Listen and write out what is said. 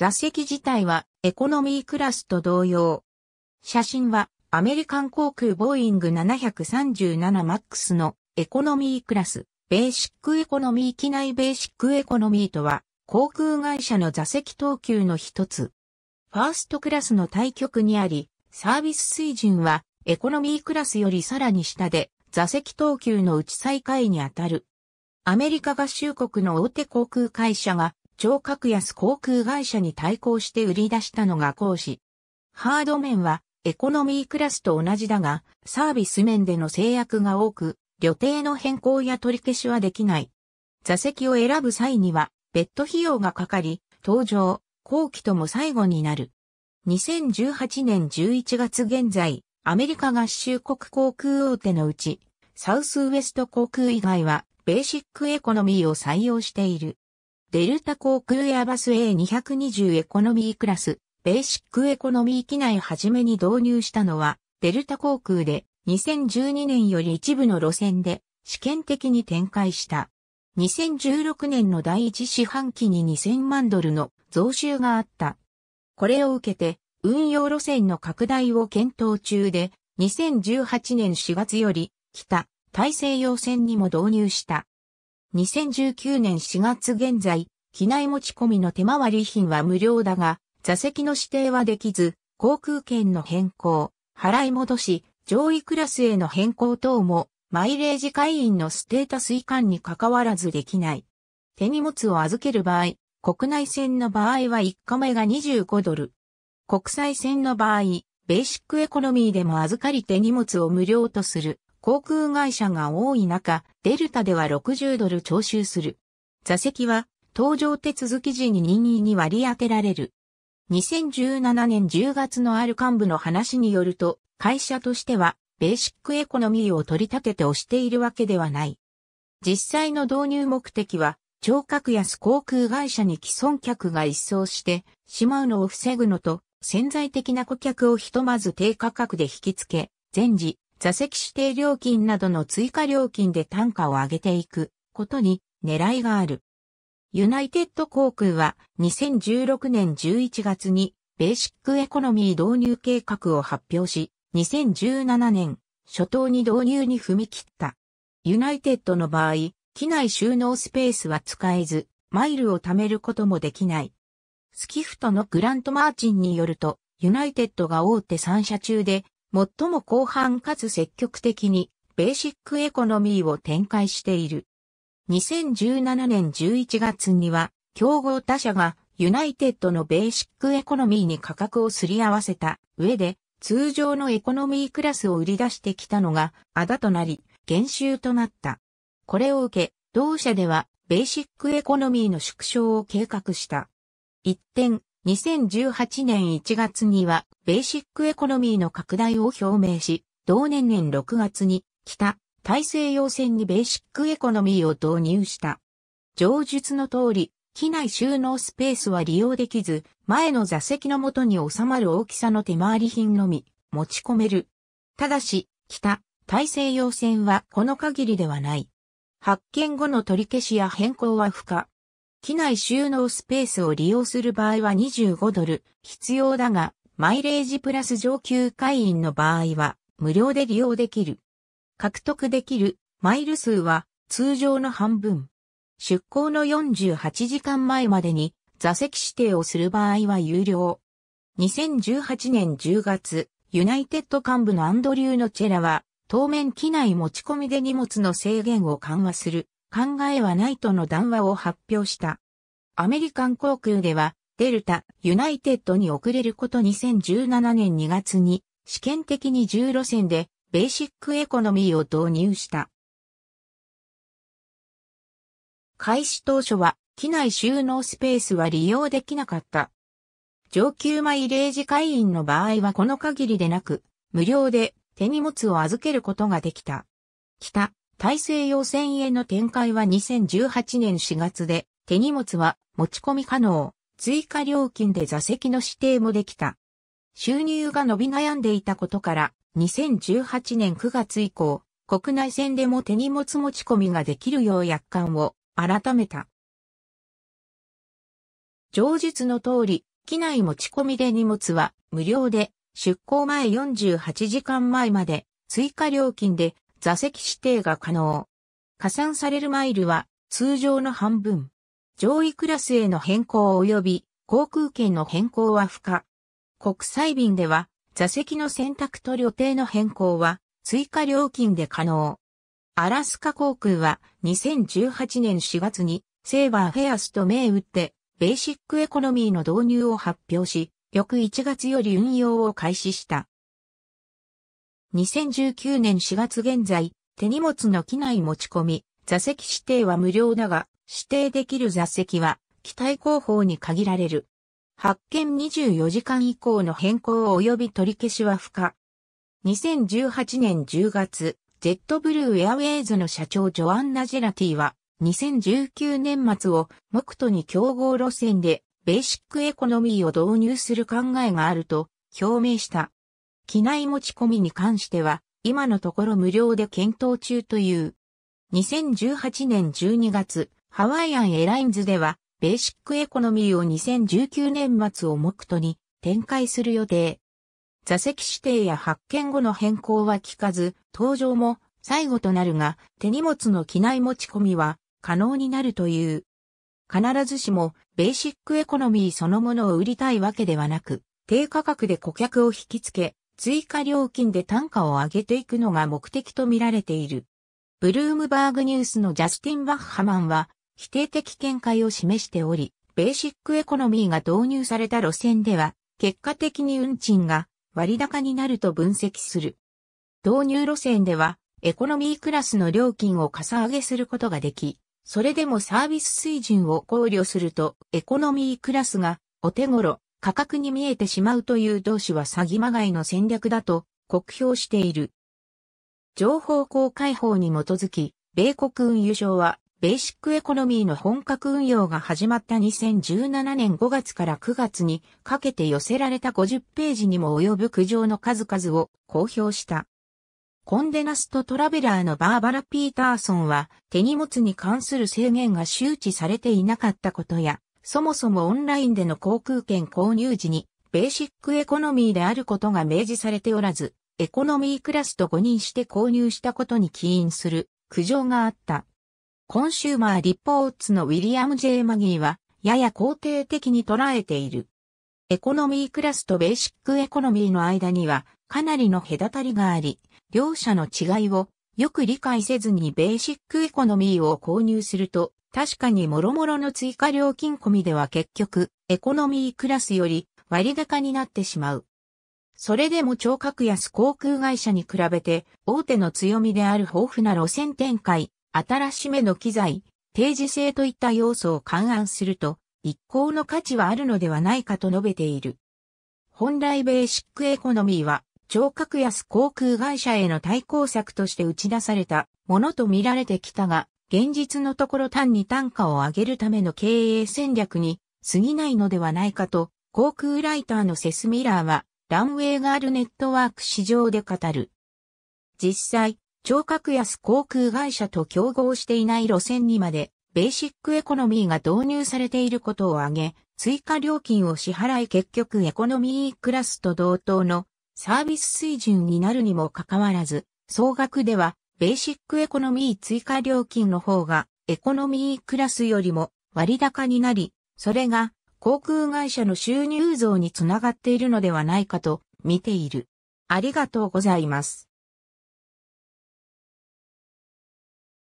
座席自体はエコノミークラスと同様。写真はアメリカン航空ボーイング 737MAX のエコノミークラス、ベーシックエコノミー機内ベーシックエコノミーとは航空会社の座席等級の一つ。ファーストクラスの対局にあり、サービス水準はエコノミークラスよりさらに下で座席等級のうち最下位にあたる。アメリカ合衆国の大手航空会社が超格安航空会社に対抗して売り出したのが講師。ハード面はエコノミークラスと同じだが、サービス面での制約が多く、旅程の変更や取り消しはできない。座席を選ぶ際には、別途費用がかかり、搭乗、後期とも最後になる。2018年11月現在、アメリカ合衆国航空大手のうち、サウスウエスト航空以外は、ベーシックエコノミーを採用している。デルタ航空エアバス A220 エコノミークラス、ベーシックエコノミー機内初めに導入したのは、デルタ航空で2012年より一部の路線で試験的に展開した。2016年の第一四半期に2000万ドルの増収があった。これを受けて、運用路線の拡大を検討中で、2018年4月より、北、大西洋線にも導入した。2019年4月現在、機内持ち込みの手回り品は無料だが、座席の指定はできず、航空券の変更、払い戻し、上位クラスへの変更等も、マイレージ会員のステータス移管に関わらずできない。手荷物を預ける場合、国内線の場合は1日目が25ドル。国際線の場合、ベーシックエコノミーでも預かり手荷物を無料とする。航空会社が多い中、デルタでは60ドル徴収する。座席は、搭乗手続き時に任意に割り当てられる。2017年10月のある幹部の話によると、会社としては、ベーシックエコノミーを取り立てて推しているわけではない。実際の導入目的は、超格安航空会社に既存客が一掃してしまうのを防ぐのと、潜在的な顧客をひとまず低価格で引き付け、全時、座席指定料金などの追加料金で単価を上げていくことに狙いがある。ユナイテッド航空は2016年11月にベーシックエコノミー導入計画を発表し、2017年初頭に導入に踏み切った。ユナイテッドの場合、機内収納スペースは使えず、マイルを貯めることもできない。スキフトのグラントマーチンによると、ユナイテッドが大手3社中で最も広範かつ積極的にベーシックエコノミーを展開している。2017年11月には競合他社がユナイテッドのベーシックエコノミーに価格をすり合わせた上で通常のエコノミークラスを売り出してきたのがあだとなり減収となった。これを受け、同社ではベーシックエコノミーの縮小を計画した。一点、2018年1月には、ベーシックエコノミーの拡大を表明し、同年年6月に、北、大西洋線にベーシックエコノミーを導入した。上述の通り、機内収納スペースは利用できず、前の座席のもとに収まる大きさの手回り品のみ、持ち込める。ただし、北、大西洋線はこの限りではない。発見後の取り消しや変更は不可。機内収納スペースを利用する場合は25ドル必要だが、マイレージプラス上級会員の場合は無料で利用できる。獲得できるマイル数は通常の半分。出港の48時間前までに座席指定をする場合は有料。2018年10月、ユナイテッド幹部のアンドリュー・ノチェラは、当面機内持ち込みで荷物の制限を緩和する考えはないとの談話を発表した。アメリカン航空では、デルタ、ユナイテッドに遅れること2017年2月に、試験的に10路線で、ベーシックエコノミーを導入した。開始当初は、機内収納スペースは利用できなかった。上級マイレージ会員の場合はこの限りでなく、無料で手荷物を預けることができた。北、大西洋船への展開は2018年4月で、手荷物は持ち込み可能、追加料金で座席の指定もできた。収入が伸び悩んでいたことから、2018年9月以降、国内線でも手荷物持ち込みができるよう約款を改めた。上述の通り、機内持ち込みで荷物は無料で、出港前48時間前まで追加料金で座席指定が可能。加算されるマイルは通常の半分。上位クラスへの変更及び航空券の変更は不可。国際便では座席の選択と旅程の変更は追加料金で可能。アラスカ航空は2018年4月にセーバーフェアスと銘打ってベーシックエコノミーの導入を発表し、翌1月より運用を開始した。2019年4月現在、手荷物の機内持ち込み、座席指定は無料だが、指定できる座席は、機体後方に限られる。発見24時間以降の変更及び取り消しは不可。2018年10月、ジェットブルーエアウェイズの社長ジョアンナ・ジェラティは、2019年末を目途に競合路線でベーシックエコノミーを導入する考えがあると表明した。機内持ち込みに関しては、今のところ無料で検討中という。2018年12月、ハワイアンエラインズでは、ベーシックエコノミーを2019年末を目途に展開する予定。座席指定や発見後の変更は効かず、搭乗も最後となるが、手荷物の機内持ち込みは可能になるという。必ずしもベーシックエコノミーそのものを売りたいわけではなく、低価格で顧客を引きつけ、追加料金で単価を上げていくのが目的とみられている。ブルームバーグニュースのジャスティン・バッハマンは否定的見解を示しており、ベーシックエコノミーが導入された路線では、結果的に運賃が割高になると分析する。導入路線では、エコノミークラスの料金をかさ上げすることができ、それでもサービス水準を考慮すると、エコノミークラスがお手頃価格に見えてしまうという同志は詐欺まがいの戦略だと酷評している。情報公開法に基づき、米国運輸省は、ベーシックエコノミーの本格運用が始まった2017年5月から9月にかけて寄せられた50ページにも及ぶ苦情の数々を公表した。コンデナストトラベラーのバーバラ・ピーターソンは手荷物に関する制限が周知されていなかったことやそもそもオンラインでの航空券購入時に、ベーシックエコノミーであることが明示されておらず、エコノミークラスと誤認して購入したことに起因する苦情があった。コンシューマーリポーツのウィリアム・ジェ J・ マギーは、やや肯定的に捉えている。エコノミークラスとベーシックエコノミーの間にはかなりの隔たりがあり、両者の違いをよく理解せずにベーシックエコノミーを購入すると確かに諸々の追加料金込みでは結局、エコノミークラスより割高になってしまう。それでも超格安航空会社に比べて、大手の強みである豊富な路線展開、新しめの機材、定時性といった要素を勘案すると、一向の価値はあるのではないかと述べている。本来ベーシックエコノミーは、超格安航空会社への対抗策として打ち出されたものと見られてきたが、現実のところ単に単価を上げるための経営戦略に過ぎないのではないかと、航空ライターのセスミラーは、ランウェイガールネットワーク市場で語る。実際、超格安航空会社と競合していない路線にまで、ベーシックエコノミーが導入されていることを挙げ、追加料金を支払い結局エコノミークラスと同等のサービス水準になるにもかかわらず、総額ではベーシックエコノミー追加料金の方が、エコノミークラスよりも割高になり、それが航空会社の収入増につながっているのではないかと見ている。ありがとうございます。